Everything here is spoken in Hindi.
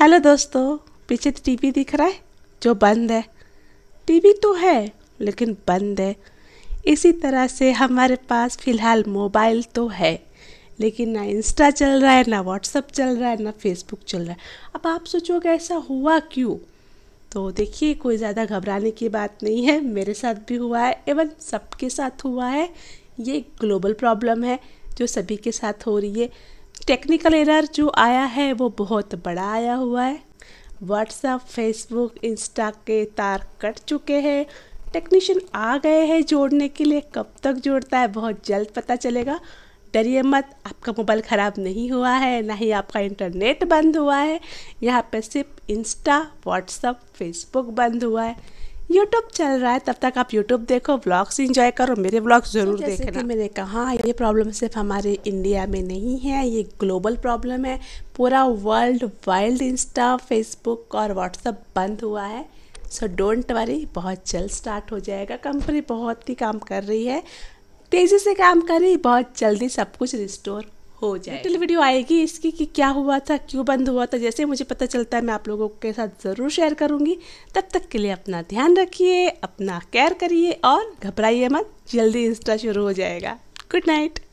हेलो दोस्तों पीछे तो टीवी दिख रहा है जो बंद है टीवी तो है लेकिन बंद है इसी तरह से हमारे पास फ़िलहाल मोबाइल तो है लेकिन ना इंस्टा चल रहा है ना व्हाट्सअप चल रहा है ना फेसबुक चल रहा है अब आप सोचोगे ऐसा हुआ क्यों तो देखिए कोई ज़्यादा घबराने की बात नहीं है मेरे साथ भी हुआ है एवन सबके साथ हुआ है ये ग्लोबल प्रॉब्लम है जो सभी के साथ हो रही है टेक्निकल एरर जो आया है वो बहुत बड़ा आया हुआ है व्हाट्सएप फेसबुक इंस्टा के तार कट चुके हैं टेक्नीशियन आ गए हैं जोड़ने के लिए कब तक जोड़ता है बहुत जल्द पता चलेगा डरिए मत आपका मोबाइल ख़राब नहीं हुआ है ना ही आपका इंटरनेट बंद हुआ है यहाँ पे सिर्फ इंस्टा व्हाट्सअप फेसबुक बंद हुआ है यूट्यूब चल रहा है तब तक आप यूट्यूब देखो ब्लॉग्स इंजॉय करो मेरे ब्लॉग्स तो जरूर तो देखना मैंने कहा ये प्रॉब्लम सिर्फ हमारे इंडिया में नहीं है ये ग्लोबल प्रॉब्लम है पूरा वर्ल्ड वाइल्ड इंस्टा फेसबुक और व्हाट्सअप बंद हुआ है सो डोंट वरी बहुत जल्द स्टार्ट हो जाएगा कंपनी बहुत ही काम कर रही है तेज़ी से काम कर रही बहुत जल्दी सब कुछ रिस्टोर हो जाए डिटेल वीडियो आएगी इसकी कि क्या हुआ था क्यों बंद हुआ था जैसे मुझे पता चलता है मैं आप लोगों के साथ ज़रूर शेयर करूँगी तब तक के लिए अपना ध्यान रखिए अपना केयर करिए और घबराइए मत जल्दी इंस्टा शुरू हो जाएगा गुड नाइट